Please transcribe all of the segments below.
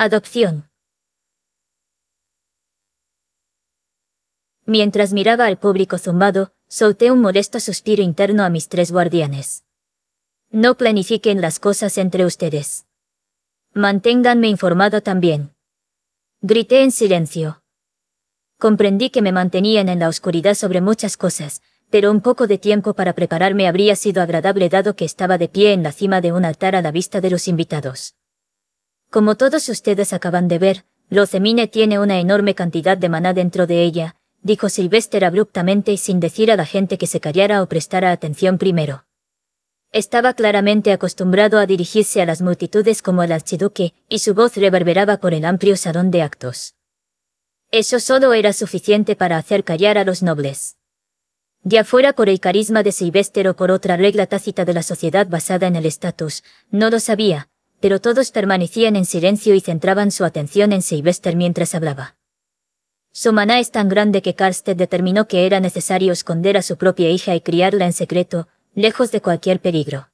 Adopción. Mientras miraba al público zumbado, solté un molesto suspiro interno a mis tres guardianes. No planifiquen las cosas entre ustedes. Manténganme informado también. Grité en silencio. Comprendí que me mantenían en la oscuridad sobre muchas cosas, pero un poco de tiempo para prepararme habría sido agradable dado que estaba de pie en la cima de un altar a la vista de los invitados. Como todos ustedes acaban de ver, Locemine tiene una enorme cantidad de maná dentro de ella, dijo Sylvester abruptamente y sin decir a la gente que se callara o prestara atención primero. Estaba claramente acostumbrado a dirigirse a las multitudes como el archiduque, y su voz reverberaba por el amplio salón de actos. Eso solo era suficiente para hacer callar a los nobles. Ya fuera por el carisma de Silvester o por otra regla tácita de la sociedad basada en el estatus, no lo sabía, pero todos permanecían en silencio y centraban su atención en Sylvester mientras hablaba. Su maná es tan grande que Karsted determinó que era necesario esconder a su propia hija y criarla en secreto, lejos de cualquier peligro.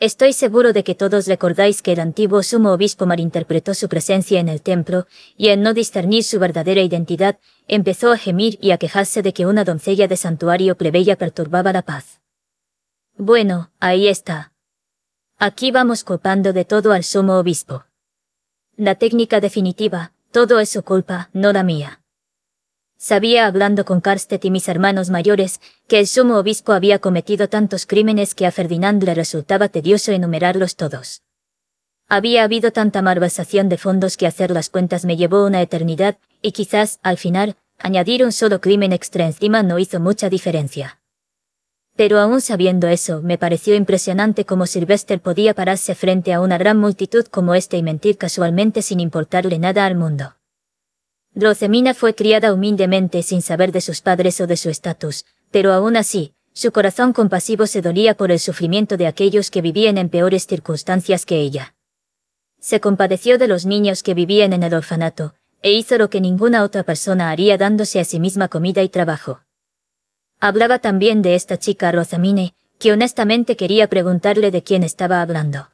Estoy seguro de que todos recordáis que el antiguo sumo obispo malinterpretó su presencia en el templo, y al no discernir su verdadera identidad, empezó a gemir y a quejarse de que una doncella de santuario plebeya perturbaba la paz. Bueno, ahí está, Aquí vamos culpando de todo al sumo obispo. La técnica definitiva, todo es su culpa, no la mía. Sabía hablando con Karstet y mis hermanos mayores que el sumo obispo había cometido tantos crímenes que a Ferdinand le resultaba tedioso enumerarlos todos. Había habido tanta malversación de fondos que hacer las cuentas me llevó una eternidad, y quizás, al final, añadir un solo crimen extra encima no hizo mucha diferencia. Pero aún sabiendo eso, me pareció impresionante cómo Sylvester podía pararse frente a una gran multitud como éste y mentir casualmente sin importarle nada al mundo. Drocemina fue criada humildemente sin saber de sus padres o de su estatus, pero aún así, su corazón compasivo se dolía por el sufrimiento de aquellos que vivían en peores circunstancias que ella. Se compadeció de los niños que vivían en el orfanato, e hizo lo que ninguna otra persona haría dándose a sí misma comida y trabajo. Hablaba también de esta chica Rosamine, que honestamente quería preguntarle de quién estaba hablando.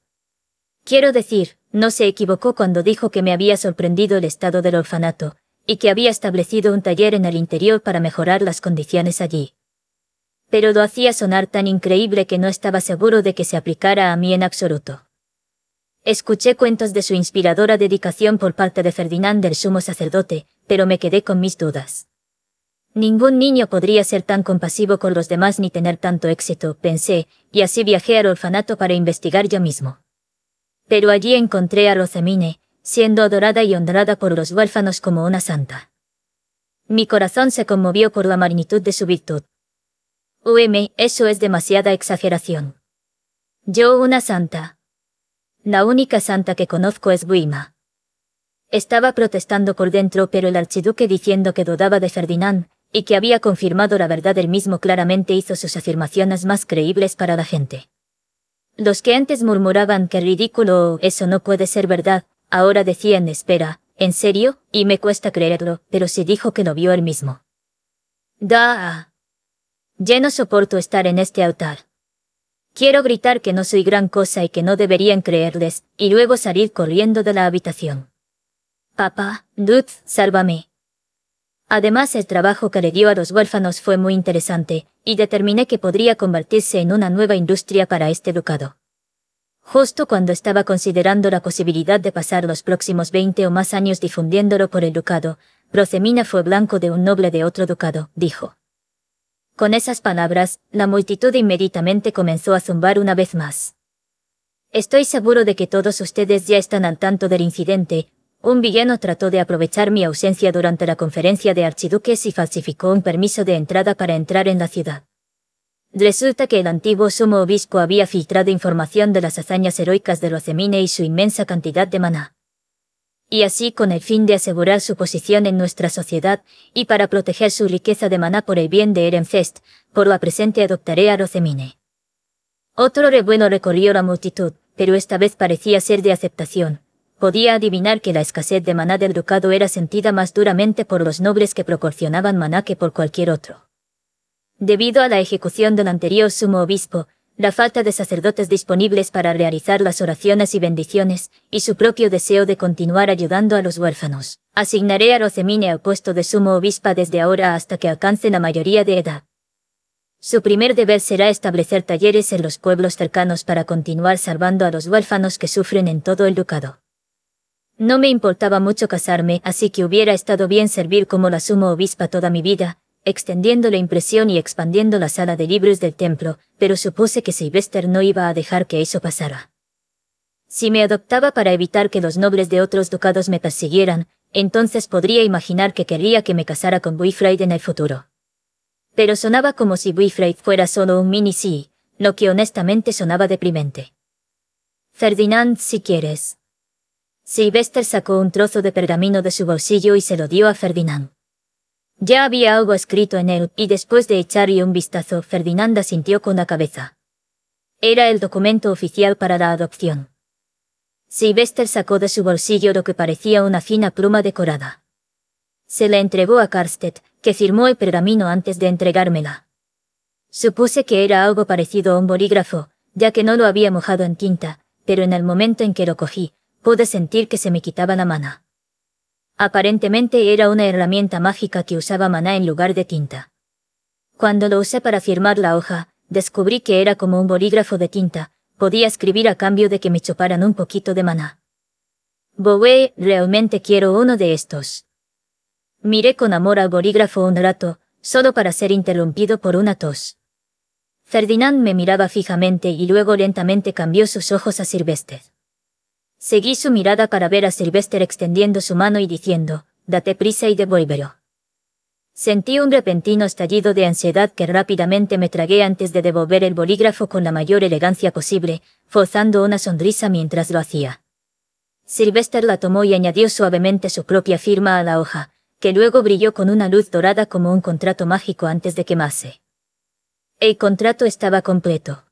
Quiero decir, no se equivocó cuando dijo que me había sorprendido el estado del orfanato, y que había establecido un taller en el interior para mejorar las condiciones allí. Pero lo hacía sonar tan increíble que no estaba seguro de que se aplicara a mí en absoluto. Escuché cuentos de su inspiradora dedicación por parte de Ferdinand el sumo sacerdote, pero me quedé con mis dudas. Ningún niño podría ser tan compasivo con los demás ni tener tanto éxito, pensé, y así viajé al orfanato para investigar yo mismo. Pero allí encontré a Rosemine, siendo adorada y honrada por los huérfanos como una santa. Mi corazón se conmovió por la magnitud de su virtud. UM, eso es demasiada exageración. Yo una santa. La única santa que conozco es Buima. Estaba protestando por dentro pero el archiduque diciendo que dudaba de Ferdinand, y que había confirmado la verdad él mismo claramente hizo sus afirmaciones más creíbles para la gente. Los que antes murmuraban que ridículo eso no puede ser verdad, ahora decían espera, en serio, y me cuesta creerlo, pero se dijo que lo vio él mismo. Da. Ya no soporto estar en este altar. Quiero gritar que no soy gran cosa y que no deberían creerles, y luego salir corriendo de la habitación. Papá, Ruth, sálvame. Además, el trabajo que le dio a los huérfanos fue muy interesante, y determiné que podría convertirse en una nueva industria para este ducado. Justo cuando estaba considerando la posibilidad de pasar los próximos 20 o más años difundiéndolo por el ducado, Procemina fue blanco de un noble de otro ducado, dijo. Con esas palabras, la multitud inmediatamente comenzó a zumbar una vez más. Estoy seguro de que todos ustedes ya están al tanto del incidente, un villano trató de aprovechar mi ausencia durante la conferencia de archiduques y falsificó un permiso de entrada para entrar en la ciudad. Resulta que el antiguo sumo obispo había filtrado información de las hazañas heroicas de Rocemine y su inmensa cantidad de maná. Y así con el fin de asegurar su posición en nuestra sociedad, y para proteger su riqueza de maná por el bien de Erenfest, por la presente adoptaré a Rocemine. Otro revuelo recorrió la multitud, pero esta vez parecía ser de aceptación, podía adivinar que la escasez de maná del ducado era sentida más duramente por los nobles que proporcionaban maná que por cualquier otro. Debido a la ejecución del anterior sumo obispo, la falta de sacerdotes disponibles para realizar las oraciones y bendiciones, y su propio deseo de continuar ayudando a los huérfanos. Asignaré a Rocemine al puesto de sumo obispa desde ahora hasta que alcance la mayoría de edad. Su primer deber será establecer talleres en los pueblos cercanos para continuar salvando a los huérfanos que sufren en todo el ducado. No me importaba mucho casarme, así que hubiera estado bien servir como la sumo obispa toda mi vida, extendiendo la impresión y expandiendo la sala de libros del templo, pero supuse que Sylvester no iba a dejar que eso pasara. Si me adoptaba para evitar que los nobles de otros ducados me persiguieran, entonces podría imaginar que querría que me casara con Buifraid en el futuro. Pero sonaba como si Buifraid fuera solo un mini sí, lo que honestamente sonaba deprimente. Ferdinand, si quieres. Sylvester sacó un trozo de pergamino de su bolsillo y se lo dio a Ferdinand. Ya había algo escrito en él y después de echarle un vistazo, Ferdinand asintió con la cabeza. Era el documento oficial para la adopción. Sylvester sacó de su bolsillo lo que parecía una fina pluma decorada. Se la entregó a Karstet, que firmó el pergamino antes de entregármela. Supuse que era algo parecido a un bolígrafo, ya que no lo había mojado en tinta, pero en el momento en que lo cogí, pude sentir que se me quitaba la mana. Aparentemente era una herramienta mágica que usaba maná en lugar de tinta. Cuando lo usé para firmar la hoja, descubrí que era como un bolígrafo de tinta, podía escribir a cambio de que me chuparan un poquito de maná. Bowie, realmente quiero uno de estos. Miré con amor al bolígrafo un rato, solo para ser interrumpido por una tos. Ferdinand me miraba fijamente y luego lentamente cambió sus ojos a Silvestre. Seguí su mirada para ver a Sylvester extendiendo su mano y diciendo, date prisa y devuélvelo. Sentí un repentino estallido de ansiedad que rápidamente me tragué antes de devolver el bolígrafo con la mayor elegancia posible, forzando una sonrisa mientras lo hacía. Sylvester la tomó y añadió suavemente su propia firma a la hoja, que luego brilló con una luz dorada como un contrato mágico antes de quemarse. El contrato estaba completo.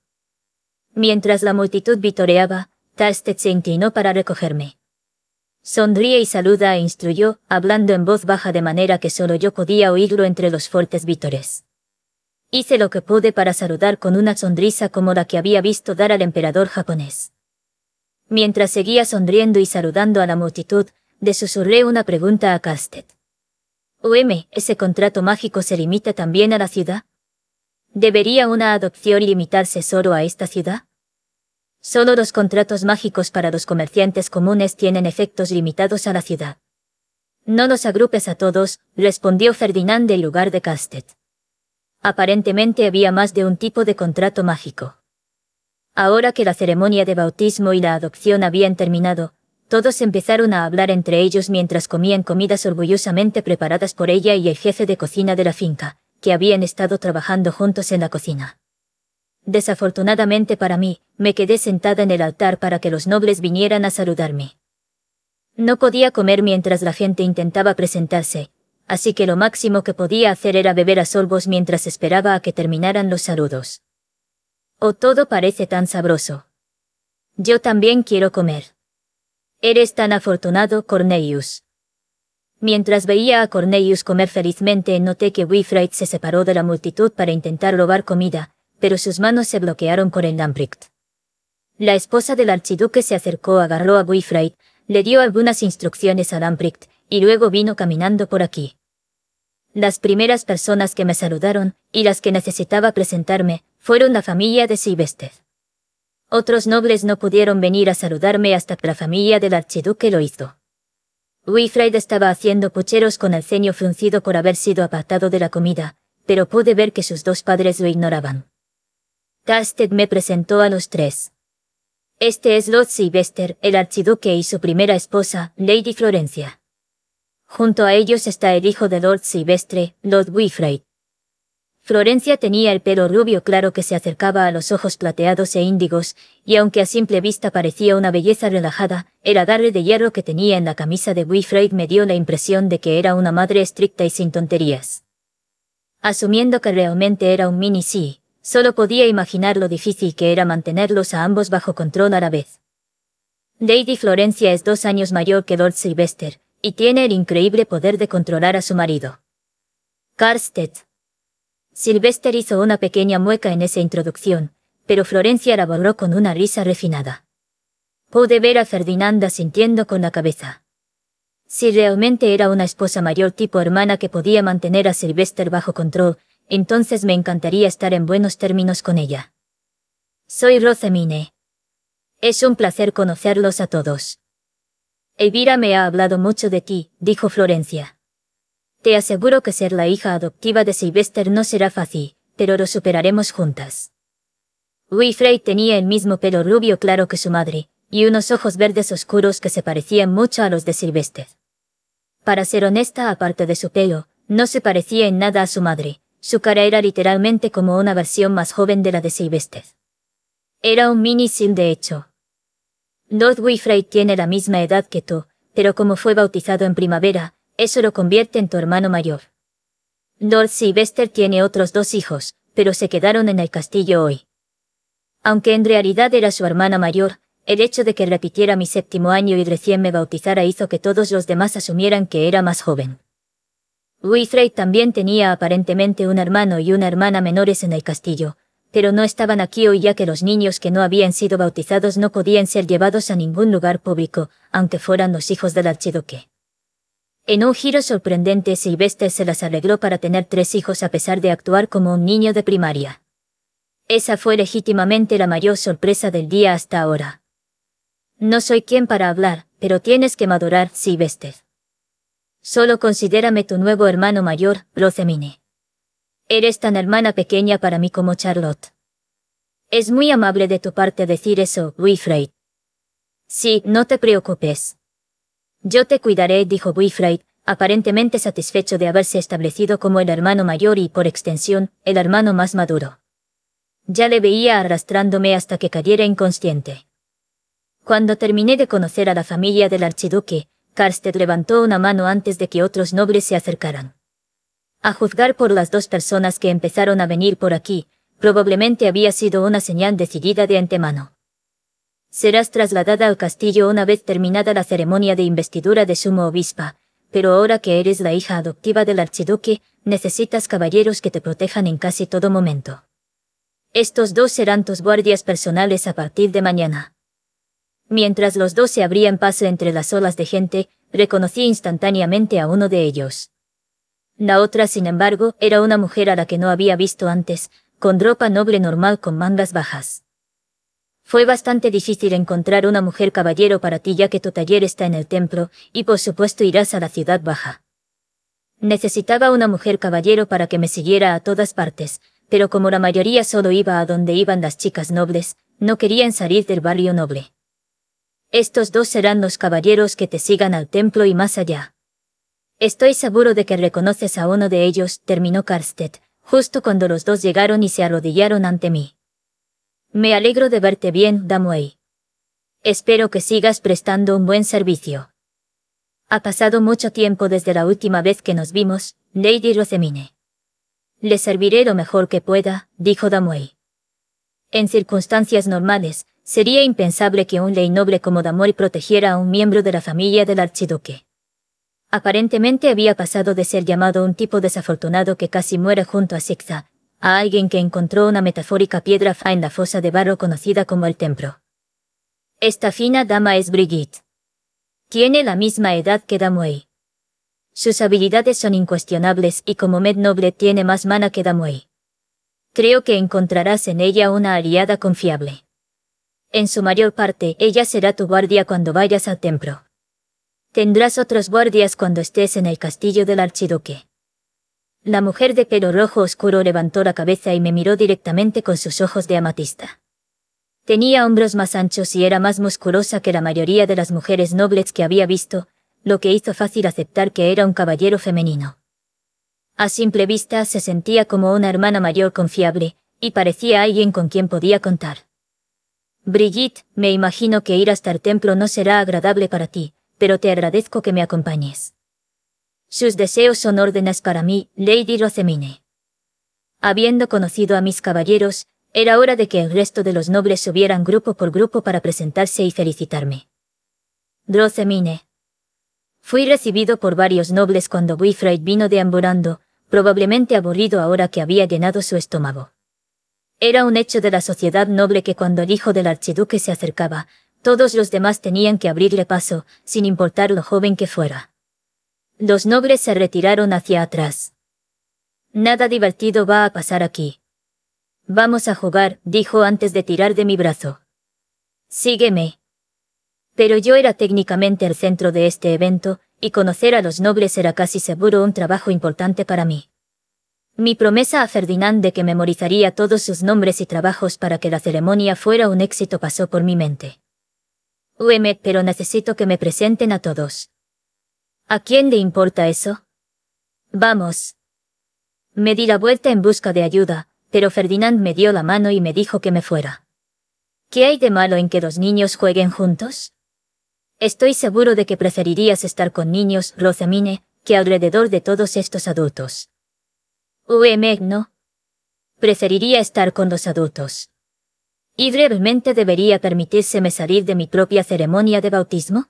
Mientras la multitud vitoreaba, Taste se inclinó para recogerme. Sonríe y saluda e instruyó, hablando en voz baja de manera que solo yo podía oírlo entre los fuertes vítores. Hice lo que pude para saludar con una sonrisa como la que había visto dar al emperador japonés. Mientras seguía sonriendo y saludando a la multitud, desusurré una pregunta a Castet. OM, ¿ese contrato mágico se limita también a la ciudad? ¿Debería una adopción limitarse solo a esta ciudad? Solo los contratos mágicos para los comerciantes comunes tienen efectos limitados a la ciudad. No nos agrupes a todos, respondió Ferdinand del lugar de Castet. Aparentemente había más de un tipo de contrato mágico. Ahora que la ceremonia de bautismo y la adopción habían terminado, todos empezaron a hablar entre ellos mientras comían comidas orgullosamente preparadas por ella y el jefe de cocina de la finca, que habían estado trabajando juntos en la cocina. Desafortunadamente para mí, me quedé sentada en el altar para que los nobles vinieran a saludarme. No podía comer mientras la gente intentaba presentarse, así que lo máximo que podía hacer era beber a sorbos mientras esperaba a que terminaran los saludos. Oh, todo parece tan sabroso. Yo también quiero comer. Eres tan afortunado, Cornelius. Mientras veía a Cornelius comer felizmente, noté que Wifright se separó de la multitud para intentar robar comida, pero sus manos se bloquearon con el Lamprecht. La esposa del archiduque se acercó, agarró a Wifraid, le dio algunas instrucciones a Lamprecht, y luego vino caminando por aquí. Las primeras personas que me saludaron, y las que necesitaba presentarme, fueron la familia de Silvester. Otros nobles no pudieron venir a saludarme hasta que la familia del archiduque lo hizo. Wifraid estaba haciendo pucheros con el ceño fruncido por haber sido apartado de la comida, pero pude ver que sus dos padres lo ignoraban. Tasted me presentó a los tres. Este es Lord Sylvester, el archiduque y su primera esposa, Lady Florencia. Junto a ellos está el hijo de Lord Silvestre, Lord Wilfrid. Florencia tenía el pelo rubio claro que se acercaba a los ojos plateados e índigos, y aunque a simple vista parecía una belleza relajada, el agarre de hierro que tenía en la camisa de Wifrey me dio la impresión de que era una madre estricta y sin tonterías. Asumiendo que realmente era un mini sí, Solo podía imaginar lo difícil que era mantenerlos a ambos bajo control a la vez. Lady Florencia es dos años mayor que Lord Sylvester, y tiene el increíble poder de controlar a su marido. Karstedt. Sylvester hizo una pequeña mueca en esa introducción, pero Florencia la borró con una risa refinada. Pude ver a Ferdinanda sintiendo con la cabeza. Si realmente era una esposa mayor tipo hermana que podía mantener a Sylvester bajo control, entonces me encantaría estar en buenos términos con ella. Soy Rosemine. Es un placer conocerlos a todos. Evira me ha hablado mucho de ti, dijo Florencia. Te aseguro que ser la hija adoptiva de Sylvester no será fácil, pero lo superaremos juntas. Wifrey tenía el mismo pelo rubio claro que su madre, y unos ojos verdes oscuros que se parecían mucho a los de Sylvester. Para ser honesta, aparte de su pelo, no se parecía en nada a su madre, su cara era literalmente como una versión más joven de la de Sylvester. Era un mini sin de hecho. North Wifrey tiene la misma edad que tú, pero como fue bautizado en primavera, eso lo convierte en tu hermano mayor. North Sylvester tiene otros dos hijos, pero se quedaron en el castillo hoy. Aunque en realidad era su hermana mayor, el hecho de que repitiera mi séptimo año y recién me bautizara hizo que todos los demás asumieran que era más joven. Wisrey también tenía aparentemente un hermano y una hermana menores en el castillo, pero no estaban aquí hoy ya que los niños que no habían sido bautizados no podían ser llevados a ningún lugar público, aunque fueran los hijos del archiduque. En un giro sorprendente, Sylvester se las arregló para tener tres hijos a pesar de actuar como un niño de primaria. Esa fue legítimamente la mayor sorpresa del día hasta ahora. No soy quien para hablar, pero tienes que madurar, Sylvester. Solo considérame tu nuevo hermano mayor, Rosemine. Eres tan hermana pequeña para mí como Charlotte. Es muy amable de tu parte decir eso, Wilfred. Sí, no te preocupes. Yo te cuidaré, dijo Wilfred, aparentemente satisfecho de haberse establecido como el hermano mayor y, por extensión, el hermano más maduro. Ya le veía arrastrándome hasta que cayera inconsciente. Cuando terminé de conocer a la familia del archiduque, Karsted levantó una mano antes de que otros nobles se acercaran. A juzgar por las dos personas que empezaron a venir por aquí, probablemente había sido una señal decidida de antemano. Serás trasladada al castillo una vez terminada la ceremonia de investidura de sumo obispa, pero ahora que eres la hija adoptiva del archiduque, necesitas caballeros que te protejan en casi todo momento. Estos dos serán tus guardias personales a partir de mañana. Mientras los dos se abrían paso entre las olas de gente, reconocí instantáneamente a uno de ellos. La otra, sin embargo, era una mujer a la que no había visto antes, con ropa noble normal con mangas bajas. Fue bastante difícil encontrar una mujer caballero para ti ya que tu taller está en el templo, y por supuesto irás a la ciudad baja. Necesitaba una mujer caballero para que me siguiera a todas partes, pero como la mayoría solo iba a donde iban las chicas nobles, no querían salir del barrio noble. Estos dos serán los caballeros que te sigan al templo y más allá. Estoy seguro de que reconoces a uno de ellos, terminó Karsted, justo cuando los dos llegaron y se arrodillaron ante mí. Me alegro de verte bien, Damway. Espero que sigas prestando un buen servicio. Ha pasado mucho tiempo desde la última vez que nos vimos, Lady Rosemine. Le serviré lo mejor que pueda, dijo Damway. En circunstancias normales, Sería impensable que un ley noble como Damoy protegiera a un miembro de la familia del archiduque. Aparentemente había pasado de ser llamado un tipo desafortunado que casi muere junto a Sixa, a alguien que encontró una metafórica piedra fa en la fosa de barro conocida como el templo. Esta fina dama es Brigitte. Tiene la misma edad que Damoy. Sus habilidades son incuestionables y como Med Noble tiene más mana que Damoy. Creo que encontrarás en ella una aliada confiable. En su mayor parte, ella será tu guardia cuando vayas al templo. Tendrás otros guardias cuando estés en el castillo del archiduque. La mujer de pelo rojo oscuro levantó la cabeza y me miró directamente con sus ojos de amatista. Tenía hombros más anchos y era más musculosa que la mayoría de las mujeres nobles que había visto, lo que hizo fácil aceptar que era un caballero femenino. A simple vista se sentía como una hermana mayor confiable, y parecía alguien con quien podía contar. Brigitte, me imagino que ir hasta el templo no será agradable para ti, pero te agradezco que me acompañes. Sus deseos son órdenes para mí, Lady Rosemine. Habiendo conocido a mis caballeros, era hora de que el resto de los nobles subieran grupo por grupo para presentarse y felicitarme. Rosemine. Fui recibido por varios nobles cuando Wilfred vino deambulando, probablemente aburrido ahora que había llenado su estómago. Era un hecho de la sociedad noble que cuando el hijo del archiduque se acercaba, todos los demás tenían que abrirle paso, sin importar lo joven que fuera. Los nobles se retiraron hacia atrás. Nada divertido va a pasar aquí. Vamos a jugar, dijo antes de tirar de mi brazo. Sígueme. Pero yo era técnicamente el centro de este evento, y conocer a los nobles era casi seguro un trabajo importante para mí. Mi promesa a Ferdinand de que memorizaría todos sus nombres y trabajos para que la ceremonia fuera un éxito pasó por mi mente. Uemet, pero necesito que me presenten a todos. ¿A quién le importa eso? Vamos. Me di la vuelta en busca de ayuda, pero Ferdinand me dio la mano y me dijo que me fuera. ¿Qué hay de malo en que los niños jueguen juntos? Estoy seguro de que preferirías estar con niños, Rosamine, que alrededor de todos estos adultos. Uemegno preferiría estar con los adultos. ¿Y brevemente debería permitírseme salir de mi propia ceremonia de bautismo?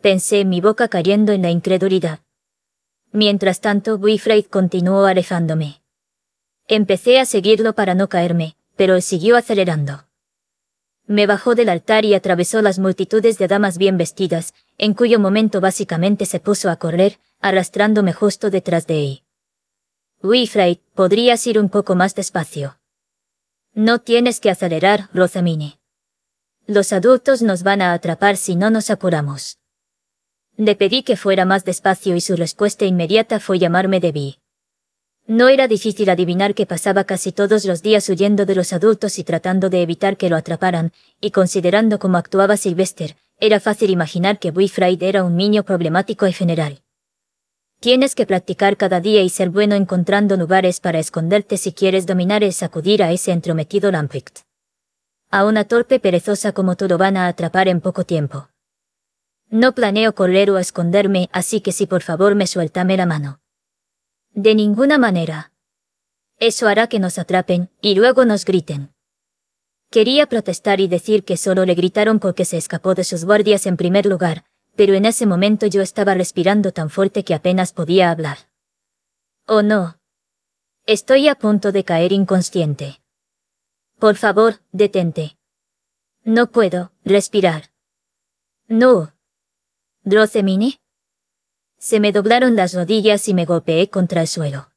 Pensé mi boca cayendo en la incredulidad. Mientras tanto, Wifraid continuó alejándome. Empecé a seguirlo para no caerme, pero siguió acelerando. Me bajó del altar y atravesó las multitudes de damas bien vestidas, en cuyo momento básicamente se puso a correr, arrastrándome justo detrás de él wifried podrías ir un poco más despacio. No tienes que acelerar, Rosamini. Los adultos nos van a atrapar si no nos apuramos. Le pedí que fuera más despacio y su respuesta inmediata fue llamarme Debbie. No era difícil adivinar que pasaba casi todos los días huyendo de los adultos y tratando de evitar que lo atraparan, y considerando cómo actuaba Sylvester, era fácil imaginar que wifried era un niño problemático y general. Tienes que practicar cada día y ser bueno encontrando lugares para esconderte si quieres dominar el sacudir a ese entrometido Lampict. A una torpe perezosa como tú lo van a atrapar en poco tiempo. No planeo correr o esconderme, así que si por favor me sueltame la mano. De ninguna manera. Eso hará que nos atrapen, y luego nos griten. Quería protestar y decir que solo le gritaron porque se escapó de sus guardias en primer lugar, pero en ese momento yo estaba respirando tan fuerte que apenas podía hablar. Oh no. Estoy a punto de caer inconsciente. Por favor, detente. No puedo respirar. No. mini? Se me doblaron las rodillas y me golpeé contra el suelo.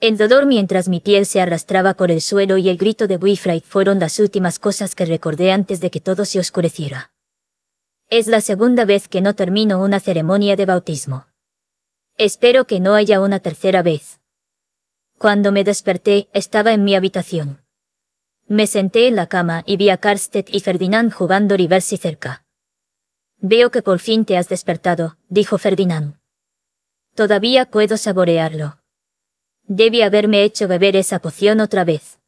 El dolor mientras mi piel se arrastraba por el suelo y el grito de Wifrite fueron las últimas cosas que recordé antes de que todo se oscureciera. Es la segunda vez que no termino una ceremonia de bautismo. Espero que no haya una tercera vez. Cuando me desperté, estaba en mi habitación. Me senté en la cama y vi a Karsted y Ferdinand jugando Riversi cerca. Veo que por fin te has despertado, dijo Ferdinand. Todavía puedo saborearlo. Debí haberme hecho beber esa poción otra vez.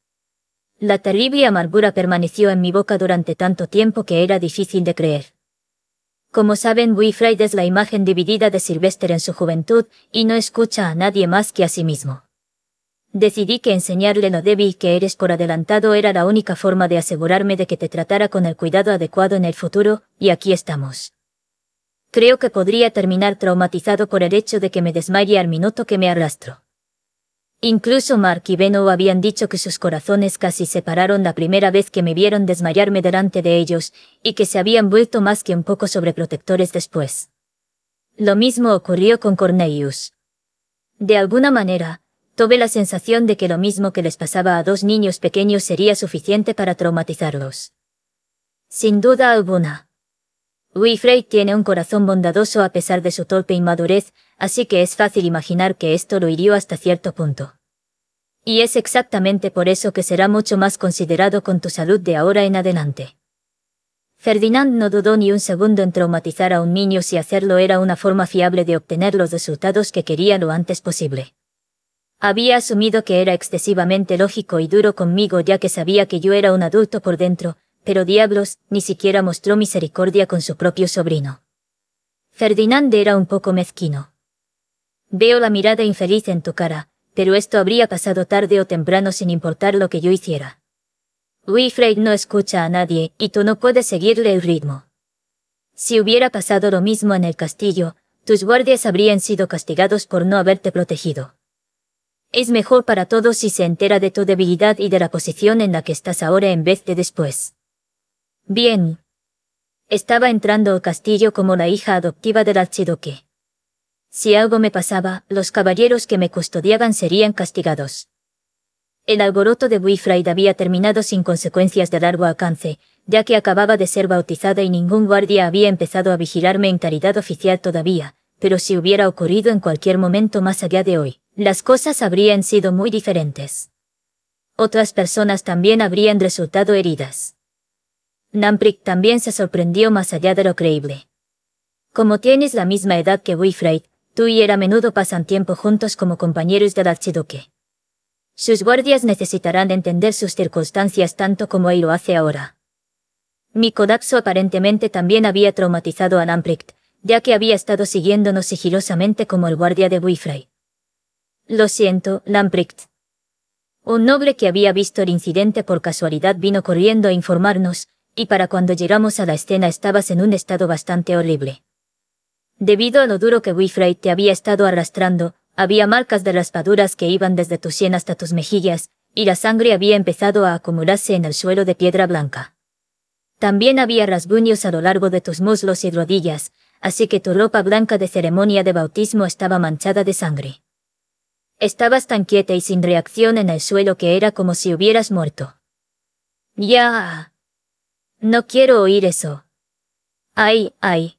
La terrible amargura permaneció en mi boca durante tanto tiempo que era difícil de creer. Como saben, Wilfred es la imagen dividida de Sylvester en su juventud y no escucha a nadie más que a sí mismo. Decidí que enseñarle lo débil que eres por adelantado era la única forma de asegurarme de que te tratara con el cuidado adecuado en el futuro, y aquí estamos. Creo que podría terminar traumatizado por el hecho de que me desmaye al minuto que me arrastro. Incluso Mark y Beno habían dicho que sus corazones casi se pararon la primera vez que me vieron desmayarme delante de ellos, y que se habían vuelto más que un poco sobreprotectores después. Lo mismo ocurrió con Cornelius. De alguna manera, tuve la sensación de que lo mismo que les pasaba a dos niños pequeños sería suficiente para traumatizarlos. Sin duda alguna. Wifrey tiene un corazón bondadoso a pesar de su torpe inmadurez, así que es fácil imaginar que esto lo hirió hasta cierto punto. Y es exactamente por eso que será mucho más considerado con tu salud de ahora en adelante. Ferdinand no dudó ni un segundo en traumatizar a un niño si hacerlo era una forma fiable de obtener los resultados que quería lo antes posible. Había asumido que era excesivamente lógico y duro conmigo ya que sabía que yo era un adulto por dentro, pero diablos, ni siquiera mostró misericordia con su propio sobrino. Ferdinand era un poco mezquino. Veo la mirada infeliz en tu cara, pero esto habría pasado tarde o temprano sin importar lo que yo hiciera. Wilfred no escucha a nadie y tú no puedes seguirle el ritmo. Si hubiera pasado lo mismo en el castillo, tus guardias habrían sido castigados por no haberte protegido. Es mejor para todos si se entera de tu debilidad y de la posición en la que estás ahora en vez de después. Bien. Estaba entrando al castillo como la hija adoptiva del archiduque. Si algo me pasaba, los caballeros que me custodiaban serían castigados. El alboroto de Wifraid había terminado sin consecuencias de largo alcance, ya que acababa de ser bautizada y ningún guardia había empezado a vigilarme en caridad oficial todavía, pero si hubiera ocurrido en cualquier momento más allá de hoy, las cosas habrían sido muy diferentes. Otras personas también habrían resultado heridas. Nampricht también se sorprendió más allá de lo creíble. Como tienes la misma edad que Wifrey, tú y él a menudo pasan tiempo juntos como compañeros de archiduque. Sus guardias necesitarán entender sus circunstancias tanto como él lo hace ahora. Mi aparentemente también había traumatizado a Nampricht, ya que había estado siguiéndonos sigilosamente como el guardia de wifrey Lo siento, Lamprecht. Un noble que había visto el incidente por casualidad vino corriendo a informarnos, y para cuando llegamos a la escena estabas en un estado bastante horrible. Debido a lo duro que Wifrey te había estado arrastrando, había marcas de raspaduras que iban desde tu sien hasta tus mejillas, y la sangre había empezado a acumularse en el suelo de piedra blanca. También había rasguños a lo largo de tus muslos y rodillas, así que tu ropa blanca de ceremonia de bautismo estaba manchada de sangre. Estabas tan quieta y sin reacción en el suelo que era como si hubieras muerto. Ya. No quiero oír eso. Ay, ay.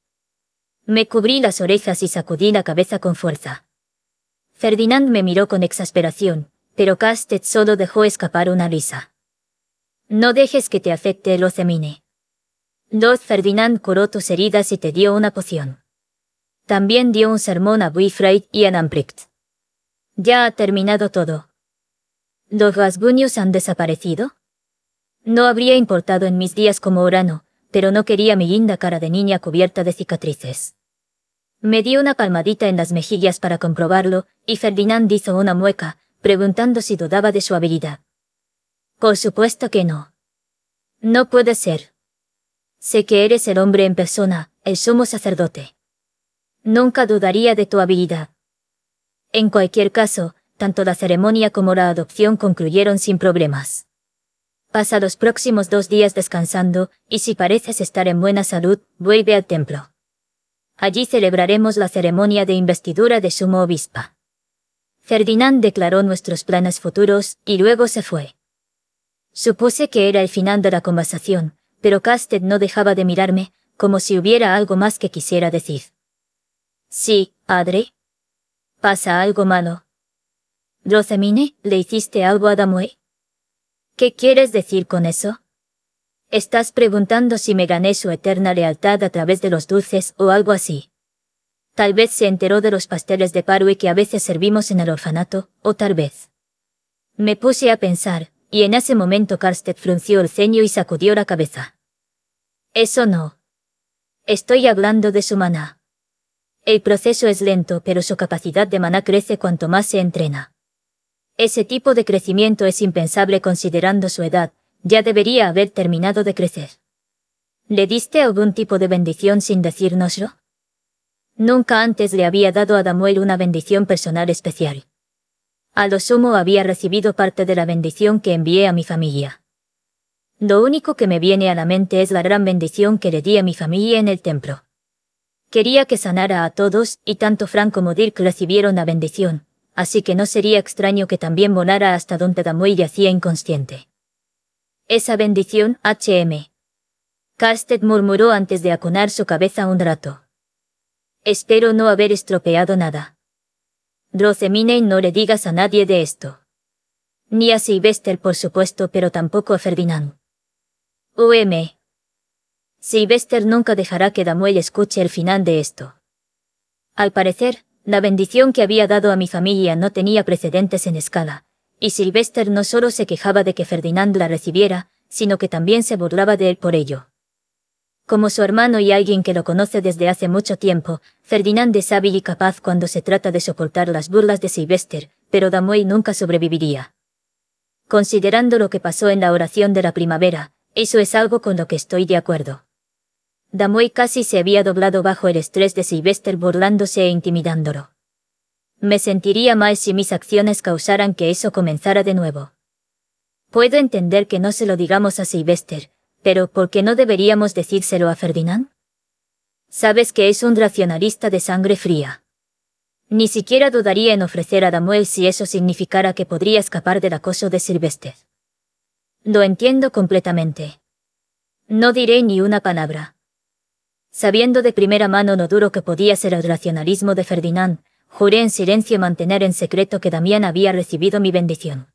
Me cubrí las orejas y sacudí la cabeza con fuerza. Ferdinand me miró con exasperación, pero Castet solo dejó escapar una risa. No dejes que te afecte el ocemine. Dos Ferdinand curó tus heridas y te dio una poción. También dio un sermón a Wifreit y a Nampricht. Ya ha terminado todo. ¿Los rasguños han desaparecido? No habría importado en mis días como orano, pero no quería mi linda cara de niña cubierta de cicatrices. Me di una palmadita en las mejillas para comprobarlo, y Ferdinand hizo una mueca, preguntando si dudaba de su habilidad. Por supuesto que no. No puede ser. Sé que eres el hombre en persona, el sumo sacerdote. Nunca dudaría de tu habilidad. En cualquier caso, tanto la ceremonia como la adopción concluyeron sin problemas. Pasa los próximos dos días descansando, y si pareces estar en buena salud, vuelve al templo. Allí celebraremos la ceremonia de investidura de sumo obispa. Ferdinand declaró nuestros planes futuros, y luego se fue. Supuse que era el final de la conversación, pero Casted no dejaba de mirarme, como si hubiera algo más que quisiera decir. Sí, padre. ¿Pasa algo malo? ¿Rosamine, le hiciste algo a Damoé? ¿Qué quieres decir con eso? Estás preguntando si me gané su eterna lealtad a través de los dulces o algo así. Tal vez se enteró de los pasteles de Parwe que a veces servimos en el orfanato, o tal vez. Me puse a pensar, y en ese momento Karsted frunció el ceño y sacudió la cabeza. Eso no. Estoy hablando de su maná. El proceso es lento, pero su capacidad de maná crece cuanto más se entrena. Ese tipo de crecimiento es impensable considerando su edad, ya debería haber terminado de crecer. ¿Le diste algún tipo de bendición sin decírnoslo? Nunca antes le había dado a Damuel una bendición personal especial. A lo sumo había recibido parte de la bendición que envié a mi familia. Lo único que me viene a la mente es la gran bendición que le di a mi familia en el templo. Quería que sanara a todos, y tanto Frank como Dirk recibieron la bendición, así que no sería extraño que también volara hasta donde Damoy yacía inconsciente. Esa bendición, HM. Casted murmuró antes de aconar su cabeza un rato. Espero no haber estropeado nada. Drozemine, no le digas a nadie de esto. Ni a Sylvester por supuesto, pero tampoco a Ferdinand. UM. Sylvester nunca dejará que Damuel escuche el final de esto. Al parecer, la bendición que había dado a mi familia no tenía precedentes en escala, y Sylvester no solo se quejaba de que Ferdinand la recibiera, sino que también se burlaba de él por ello. Como su hermano y alguien que lo conoce desde hace mucho tiempo, Ferdinand es hábil y capaz cuando se trata de soportar las burlas de Sylvester, pero Damoy nunca sobreviviría. Considerando lo que pasó en la oración de la primavera, eso es algo con lo que estoy de acuerdo. Damoy casi se había doblado bajo el estrés de Sylvester burlándose e intimidándolo. Me sentiría mal si mis acciones causaran que eso comenzara de nuevo. Puedo entender que no se lo digamos a Sylvester, pero ¿por qué no deberíamos decírselo a Ferdinand? Sabes que es un racionalista de sangre fría. Ni siquiera dudaría en ofrecer a Damuel si eso significara que podría escapar del acoso de Sylvester. Lo entiendo completamente. No diré ni una palabra. Sabiendo de primera mano lo duro que podía ser el racionalismo de Ferdinand, juré en silencio mantener en secreto que Damián había recibido mi bendición.